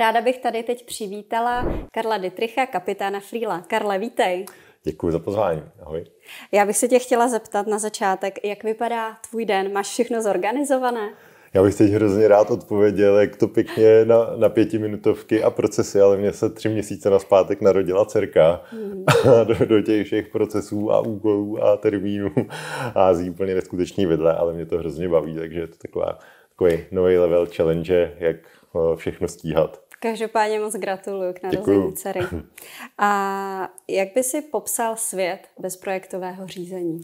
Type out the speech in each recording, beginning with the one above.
Ráda bych tady teď přivítala Karla Dietricha, kapitána Frýla. Karla, vítej. Děkuji za pozvání. Ahoj. Já bych se tě chtěla zeptat na začátek, jak vypadá tvůj den? Máš všechno zorganizované? Já bych teď hrozně rád odpověděl, jak to pěkně na, na pětiminutovky a procesy, ale mě se tři měsíce na zpátek narodila dcerka mm. do, do těch všech procesů a úkolů a termínů hází úplně neskutečný vidle, ale mě to hrozně baví, takže je to taková, takový nový level challenge, jak eh, všechno stíhat. Každopádně moc gratuluju k narození dcery. A jak by si popsal svět bez projektového řízení?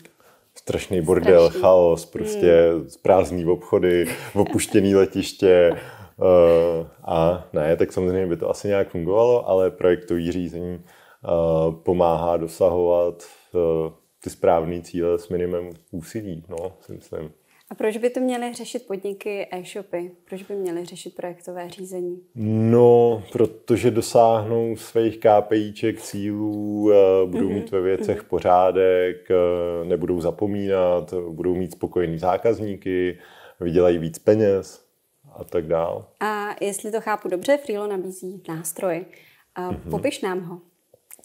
Strašný bordel, Strašný. chaos, prostě hmm. prázdný obchody, opuštěný letiště. Uh, a ne, tak samozřejmě by to asi nějak fungovalo, ale projektový řízení uh, pomáhá dosahovat uh, ty správné cíle s minimem úsilí, no, si myslím. A proč by to měly řešit podniky e-shopy? Proč by měly řešit projektové řízení? No, protože dosáhnou svých KPIček, cílů, eh, budou mhm. mít ve věcech mhm. pořádek, eh, nebudou zapomínat, budou mít spokojený zákazníky, vydělají víc peněz a tak dál. A jestli to chápu dobře, Freelo nabízí nástroj. Mhm. Popiš nám ho.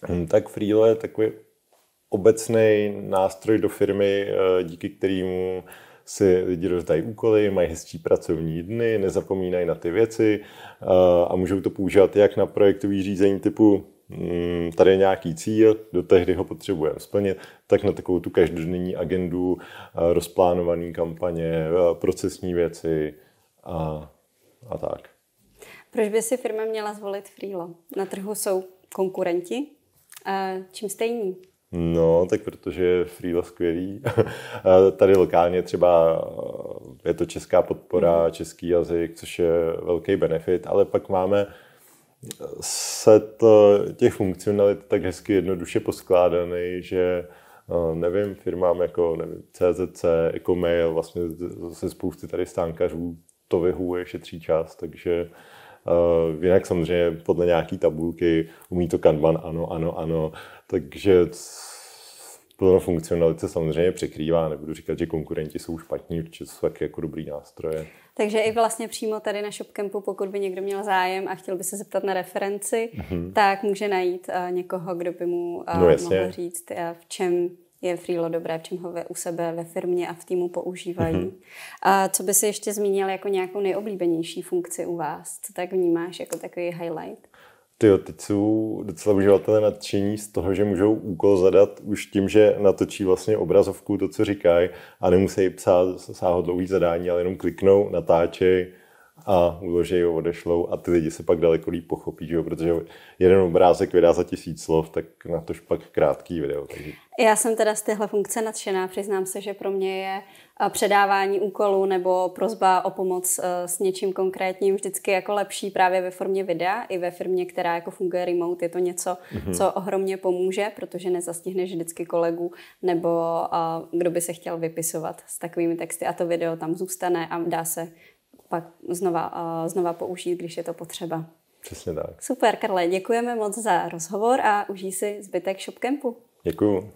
Hm, tak Freelo je takový obecný nástroj do firmy, eh, díky kterému si lidi rozdají úkoly, mají hezčí pracovní dny, nezapomínají na ty věci eh, a můžou to používat jak na projektový řízení typu mm, tady je nějaký cíl, do tehdy ho potřebujeme splnit, tak na takovou tu každodenní agendu, eh, rozplánované kampaně, eh, procesní věci a, a tak. Proč by si firma měla zvolit Freelo? Na trhu jsou konkurenti. Čím stejní? No, tak protože je Freelo skvělý. Tady lokálně třeba eh, je to česká podpora, mhm. český jazyk, což je velký benefit, ale pak máme eh, set eh, těch funkcionalit tak hezky jednoduše poskládaný, že nevím, firmám jako nevím, CZC, Ecomail, vlastně se spousty tady stánkařů to vyhovuje, šetří čas, takže Eh, jinak samozřejmě podle nějaký tabulky umí to Kanban, ano, ano, ano. Takže plno funkcionalit se samozřejmě překrývá. Nebudu říkat, že konkurenti jsou špatní, protože jsou taky jako dobrý nástroje. Takže i vlastně přímo tady na ShopCampu, pokud by někdo měl zájem a chtěl by se zeptat na referenci, mm-hmm. tak může najít uh, někoho, kdo by mu uh, no, mohl říct, uh, v čem je Freelo dobré, v čem ho ve, u sebe ve firmě a v týmu používají. Mm-hmm. A co by si ještě zmínil jako nějakou nejoblíbenější funkci u vás? Co tak vnímáš jako takový highlight? Ty jo, teď jsou docela uživatelé nadšení z toho, že můžou úkol zadat už tím, že natočí vlastně obrazovku, to, co říkají, a nemusí psát sáhodlouhý zadání, ale jenom kliknou, natáčej, a uloží ho, odešlou a ty lidi se pak daleko líp pochopí, že jo? protože jeden obrázek vydá za tisíc slov, tak na tož pak krátký video. Takže... Já jsem teda z téhle funkce nadšená, přiznám se, že pro mě je předávání úkolů nebo prozba o pomoc e, s něčím konkrétním vždycky jako lepší právě ve formě videa i ve firmě, která jako funguje remote, je to něco, mm-hmm. co ohromně pomůže, protože nezastihneš vždycky kolegu nebo kdo by se chtěl vypisovat s takovými texty a to video tam zůstane a dá se pak znova, znova použít, když je to potřeba. Přesně tak. Super, Karle, děkujeme moc za rozhovor a užij si zbytek ShopCampu. Děkuju.